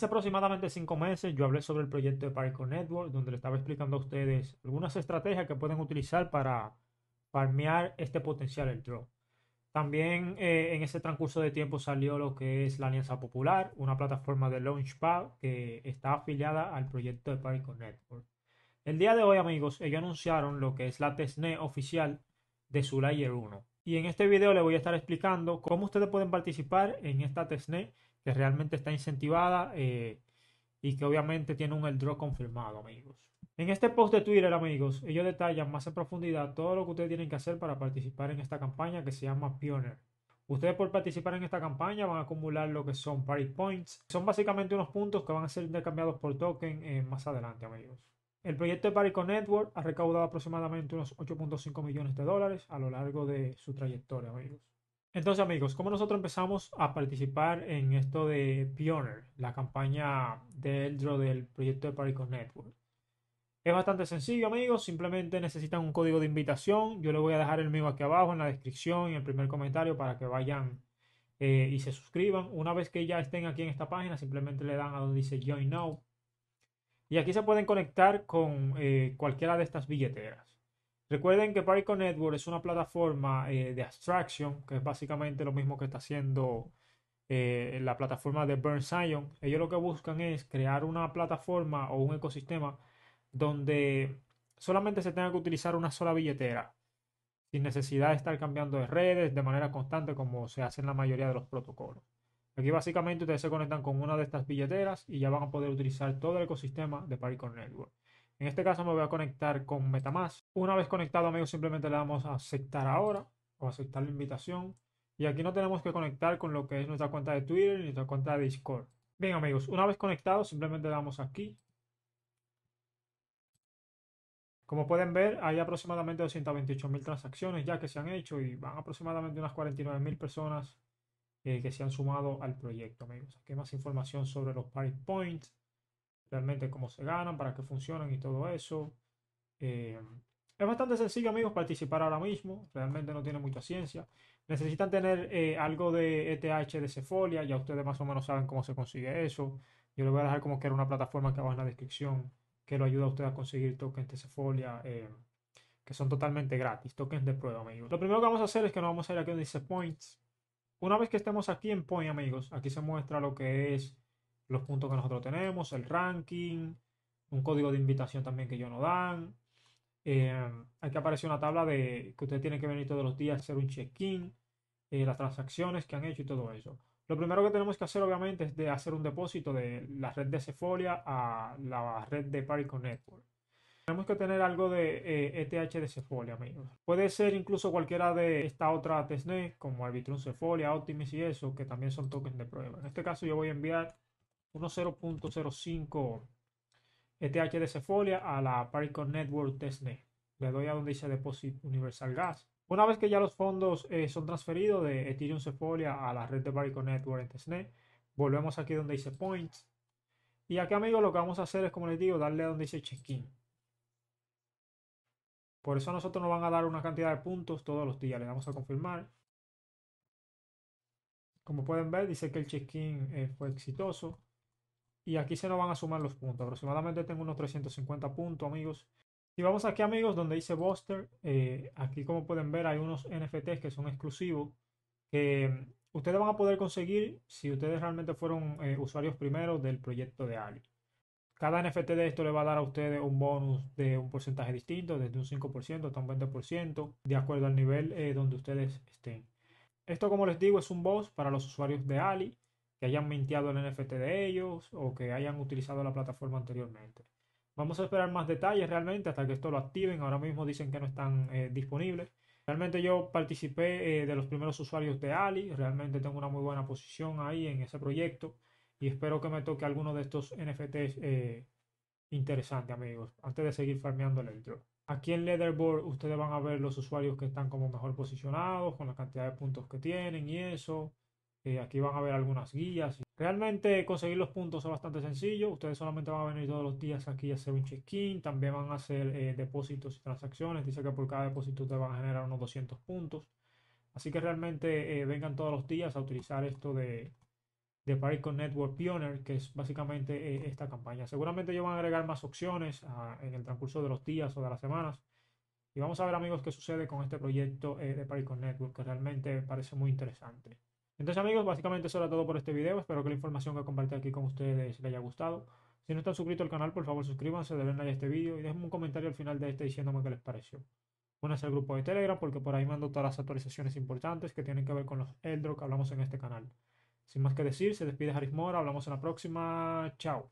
Hace aproximadamente cinco meses yo hablé sobre el proyecto de Paricon Network, donde le estaba explicando a ustedes algunas estrategias que pueden utilizar para farmear este potencial el drop. También eh, en ese transcurso de tiempo salió lo que es la Alianza Popular, una plataforma de Launchpad que está afiliada al proyecto de Pariko Network. El día de hoy, amigos, ellos anunciaron lo que es la testnet oficial de su Layer 1. Y en este video les voy a estar explicando cómo ustedes pueden participar en esta testnet que realmente está incentivada eh, y que obviamente tiene un draw confirmado, amigos. En este post de Twitter, amigos, ellos detallan más en profundidad todo lo que ustedes tienen que hacer para participar en esta campaña que se llama Pioneer. Ustedes por participar en esta campaña van a acumular lo que son Party Points. Son básicamente unos puntos que van a ser intercambiados por token eh, más adelante, amigos. El proyecto de Network ha recaudado aproximadamente unos 8.5 millones de dólares a lo largo de su trayectoria, amigos. Entonces, amigos, ¿cómo nosotros empezamos a participar en esto de Pioneer, la campaña Eldro del proyecto de Parico Network? Es bastante sencillo, amigos. Simplemente necesitan un código de invitación. Yo les voy a dejar el mío aquí abajo en la descripción y en el primer comentario para que vayan eh, y se suscriban. Una vez que ya estén aquí en esta página, simplemente le dan a donde dice Join Now y aquí se pueden conectar con eh, cualquiera de estas billeteras. Recuerden que Parico Network es una plataforma eh, de abstraction, que es básicamente lo mismo que está haciendo eh, la plataforma de Burn Ellos lo que buscan es crear una plataforma o un ecosistema donde solamente se tenga que utilizar una sola billetera, sin necesidad de estar cambiando de redes de manera constante como se hace en la mayoría de los protocolos. Aquí básicamente ustedes se conectan con una de estas billeteras y ya van a poder utilizar todo el ecosistema de Paricon Network. En este caso me voy a conectar con Metamask. Una vez conectado, amigos, simplemente le damos a aceptar ahora o aceptar la invitación. Y aquí no tenemos que conectar con lo que es nuestra cuenta de Twitter ni nuestra cuenta de Discord. Bien, amigos, una vez conectado simplemente le damos aquí. Como pueden ver, hay aproximadamente 228.000 transacciones ya que se han hecho y van aproximadamente unas 49.000 personas eh, que se han sumado al proyecto, amigos. Aquí hay más información sobre los Party Points, realmente cómo se ganan, para qué funcionan y todo eso. Eh, es bastante sencillo, amigos, participar ahora mismo. Realmente no tiene mucha ciencia. Necesitan tener eh, algo de ETH de Cefolia. Ya ustedes más o menos saben cómo se consigue eso. Yo les voy a dejar como que era una plataforma que abajo en la descripción que lo ayuda a ustedes a conseguir tokens de Cefolia que son totalmente gratis, tokens de prueba, amigos. Lo primero que vamos a hacer es que nos vamos a ir aquí donde dice Points. Una vez que estemos aquí en Point, amigos, aquí se muestra lo que es los puntos que nosotros tenemos, el ranking, un código de invitación también que ellos nos dan. Eh, aquí aparece una tabla de que usted tiene que venir todos los días a hacer un check-in, eh, las transacciones que han hecho y todo eso. Lo primero que tenemos que hacer, obviamente, es de hacer un depósito de la red de Cefolia a la red de Paricon Network. Tenemos que tener algo de ETH e de Cefolia, amigos. Puede ser incluso cualquiera de esta otra testnet, e, como Arbitrum Cefolia, Optimus y eso, que también son tokens de prueba. En este caso yo voy a enviar unos ETH de Cefolia a la Paricon Network testnet. E. Le doy a donde dice Deposit Universal Gas. Una vez que ya los fondos eh, son transferidos de Ethereum Cefolia a la red de Paricon Network en testnet, volvemos aquí donde dice Points. Y aquí, amigos, lo que vamos a hacer es, como les digo, darle a donde dice Check-in. Por eso a nosotros nos van a dar una cantidad de puntos todos los días. Le damos a confirmar. Como pueden ver, dice que el check-in eh, fue exitoso. Y aquí se nos van a sumar los puntos. Aproximadamente tengo unos 350 puntos, amigos. Y vamos aquí, amigos, donde dice Buster, eh, aquí como pueden ver hay unos NFTs que son exclusivos. Que mm, ustedes van a poder conseguir si ustedes realmente fueron eh, usuarios primeros del proyecto de Ali. Cada NFT de esto le va a dar a ustedes un bonus de un porcentaje distinto, desde un 5% hasta un 20%, de acuerdo al nivel eh, donde ustedes estén. Esto, como les digo, es un boss para los usuarios de Ali que hayan mintiado el NFT de ellos o que hayan utilizado la plataforma anteriormente. Vamos a esperar más detalles realmente hasta que esto lo activen. Ahora mismo dicen que no están eh, disponibles. Realmente yo participé eh, de los primeros usuarios de Ali, realmente tengo una muy buena posición ahí en ese proyecto y espero que me toque alguno de estos NFTs eh, interesantes, amigos, antes de seguir farmeando el electro Aquí en Leatherboard ustedes van a ver los usuarios que están como mejor posicionados, con la cantidad de puntos que tienen y eso. Eh, aquí van a ver algunas guías. Realmente conseguir los puntos es bastante sencillo. Ustedes solamente van a venir todos los días aquí a hacer un check-in. También van a hacer eh, depósitos y transacciones. Dice que por cada depósito te van a generar unos 200 puntos. Así que realmente vengan todos los días a utilizar esto de, de Paricon Network Pioneer, que es básicamente eh, esta campaña. Seguramente yo voy a agregar más opciones ah, en el transcurso de los días o de las semanas. Y vamos a ver, amigos, qué sucede con este proyecto eh, de Paricon Network, que realmente parece muy interesante. Entonces, amigos, básicamente eso era todo por este video. Espero que la información que compartí aquí con ustedes les haya gustado. Si no están suscritos al canal, por favor suscríbanse, denle like a este video y déjenme un comentario al final de este diciéndome qué les pareció. Únanse al grupo de Telegram porque por ahí mando todas las actualizaciones importantes que tienen que ver con los Eldro que hablamos en este canal. Sin más que decir, se despide Haris Mora, hablamos en la próxima, chao.